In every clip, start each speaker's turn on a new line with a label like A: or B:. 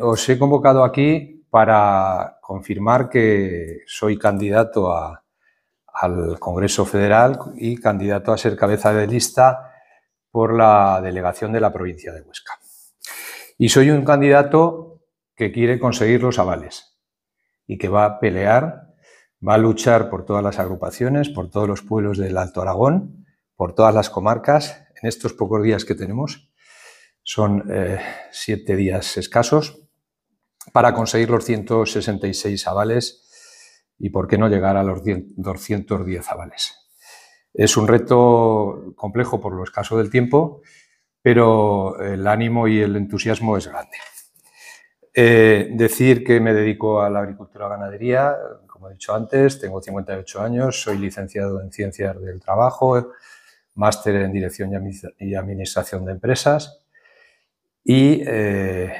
A: Os he convocado aquí para confirmar que soy candidato al Congreso Federal y candidato a ser cabeza de lista por la delegación de la provincia de Huesca. Y soy un candidato que quiere conseguir los avales y que va a pelear, va a luchar por todas las agrupaciones, por todos los pueblos del Alto Aragón, por todas las comarcas, en estos pocos días que tenemos, son eh, siete días escasos, para conseguir los 166 avales y por qué no llegar a los 210 avales. Es un reto complejo por lo escaso del tiempo, pero el ánimo y el entusiasmo es grande. Eh, decir que me dedico a la agricultura ganadería, como he dicho antes, tengo 58 años, soy licenciado en Ciencias del Trabajo, máster en Dirección y Administración de Empresas y, eh,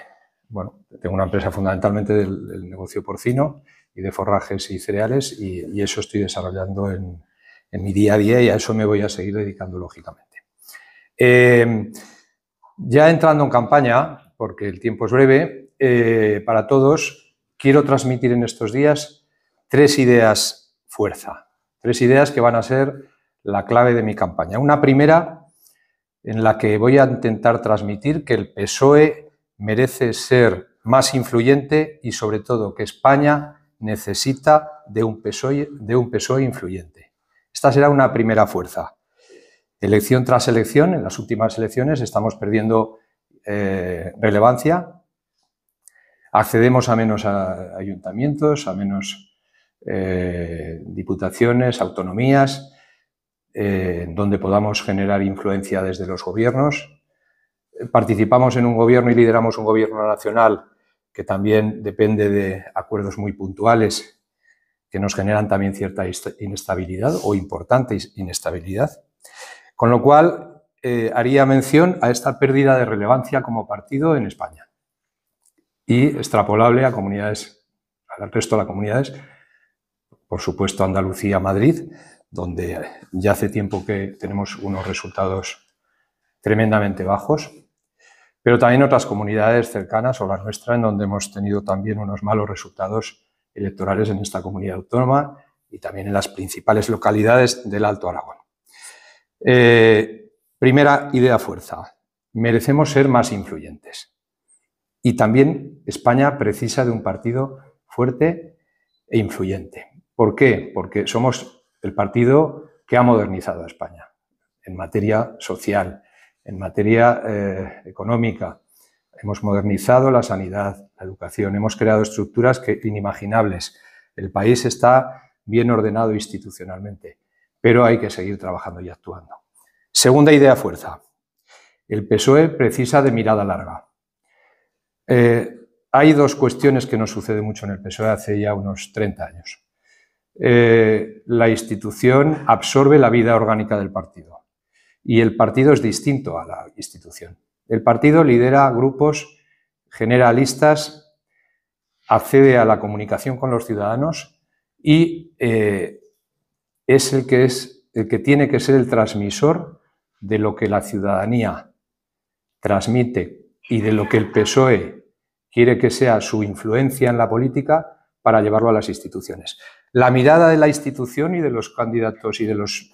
A: bueno, tengo una empresa fundamentalmente del, negocio porcino y de forrajes y cereales y, eso estoy desarrollando en, mi día a día y a eso me voy a seguir dedicando lógicamente. Eh, ya entrando en campaña, porque el tiempo es breve, eh, para todos quiero transmitir en estos días tres ideas fuerza, tres ideas que van a ser la clave de mi campaña. Una primera en la que voy a intentar transmitir que el PSOE merece ser más influyente y sobre todo que España necesita de un PSOE, de un influyente. Esta será una primera fuerza. Elección tras elección, en las últimas elecciones estamos perdiendo eh, relevancia, accedemos a menos ayuntamientos, a menos eh, diputaciones, autonomías, eh, donde podamos generar influencia desde los gobiernos. Participamos en un gobierno y lideramos un gobierno nacional que también depende de acuerdos muy puntuales que nos generan también cierta inestabilidad o importante inestabilidad. Con lo cual, eh, haría mención a esta pérdida de relevancia como partido en España y extrapolable a comunidades, al resto de las comunidades, por supuesto Andalucía, Madrid, donde ya hace tiempo que tenemos unos resultados tremendamente bajos pero también otras comunidades cercanas o la nuestra, en donde hemos tenido también unos malos resultados electorales en esta comunidad autónoma y también en las principales localidades del Alto Aragón. Eh, primera idea fuerza, merecemos ser más influyentes. Y también España precisa de un partido fuerte e influyente. ¿Por qué? Porque somos el partido que ha modernizado a España en materia social, en materia eh, económica, hemos modernizado la sanidad, la educación, hemos creado estructuras que, inimaginables. El país está bien ordenado institucionalmente, pero hay que seguir trabajando y actuando. Segunda idea fuerza. El PSOE precisa de mirada larga. Eh, hay dos cuestiones que nos sucede mucho en el PSOE hace ya unos 30 años. Eh, la institución absorbe la vida orgánica del partido. Y el partido es distinto a la institución. El partido lidera grupos, generalistas, accede a la comunicación con los ciudadanos y eh, es, el que es el que tiene que ser el transmisor de lo que la ciudadanía transmite y de lo que el PSOE quiere que sea su influencia en la política para llevarlo a las instituciones. La mirada de la institución y de los candidatos y de los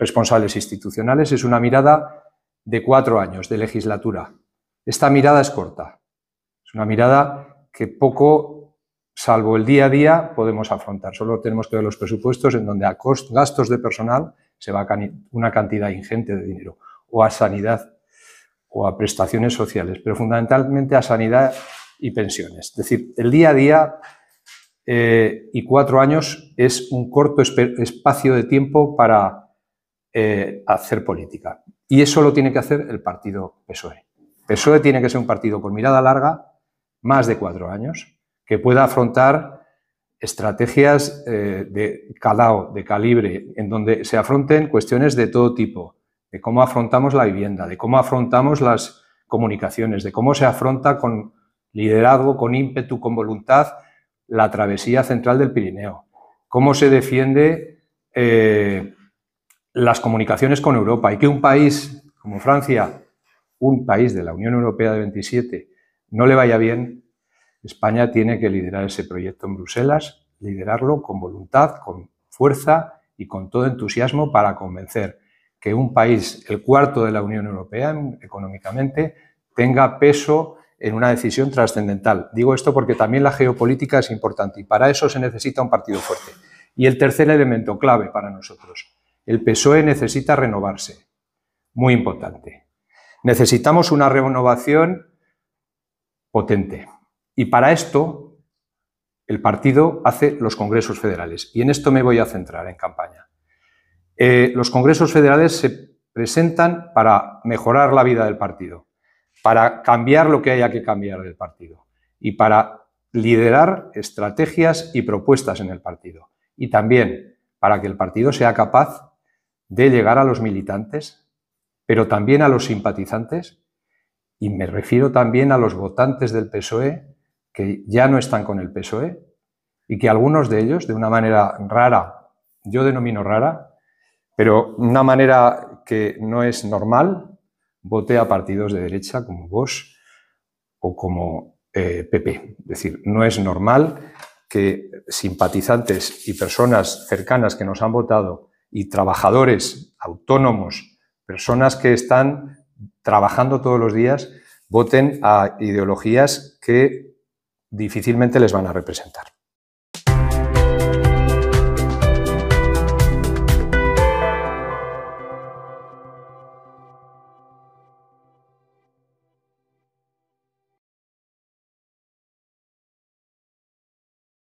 A: responsables institucionales es una mirada de cuatro años de legislatura. Esta mirada es corta. Es una mirada que poco, salvo el día a día, podemos afrontar. Solo tenemos que ver los presupuestos en donde a gastos de personal se va una cantidad ingente de dinero, o a sanidad, o a prestaciones sociales, pero fundamentalmente a sanidad y pensiones. Es decir, el día a día eh, y cuatro años es un corto espacio de tiempo para eh, hacer política. Y eso lo tiene que hacer el partido PSOE. PSOE tiene que ser un partido con mirada larga, más de cuatro años, que pueda afrontar estrategias eh, de calado, de calibre, en donde se afronten cuestiones de todo tipo, de cómo afrontamos la vivienda, de cómo afrontamos las comunicaciones, de cómo se afronta con liderazgo, con ímpetu, con voluntad, la travesía central del Pirineo, cómo se defiende eh, las comunicaciones con Europa y que un país como Francia, un país de la Unión Europea de 27, no le vaya bien, España tiene que liderar ese proyecto en Bruselas, liderarlo con voluntad, con fuerza y con todo entusiasmo para convencer que un país, el cuarto de la Unión Europea económicamente, tenga peso en una decisión trascendental. Digo esto porque también la geopolítica es importante y para eso se necesita un partido fuerte. Y el tercer elemento clave para nosotros, el PSOE necesita renovarse. Muy importante. Necesitamos una renovación potente. Y para esto, el partido hace los congresos federales. Y en esto me voy a centrar en campaña. Eh, los congresos federales se presentan para mejorar la vida del partido, para cambiar lo que haya que cambiar del partido y para liderar estrategias y propuestas en el partido. Y también para que el partido sea capaz de llegar a los militantes, pero también a los simpatizantes, y me refiero también a los votantes del PSOE que ya no están con el PSOE y que algunos de ellos, de una manera rara, yo denomino rara, pero una manera que no es normal, vote a partidos de derecha como vos o como PP. Eh, es decir, no es normal que simpatizantes y personas cercanas que nos han votado y trabajadores autónomos, personas que están trabajando todos los días, voten a ideologías que difícilmente les van a representar.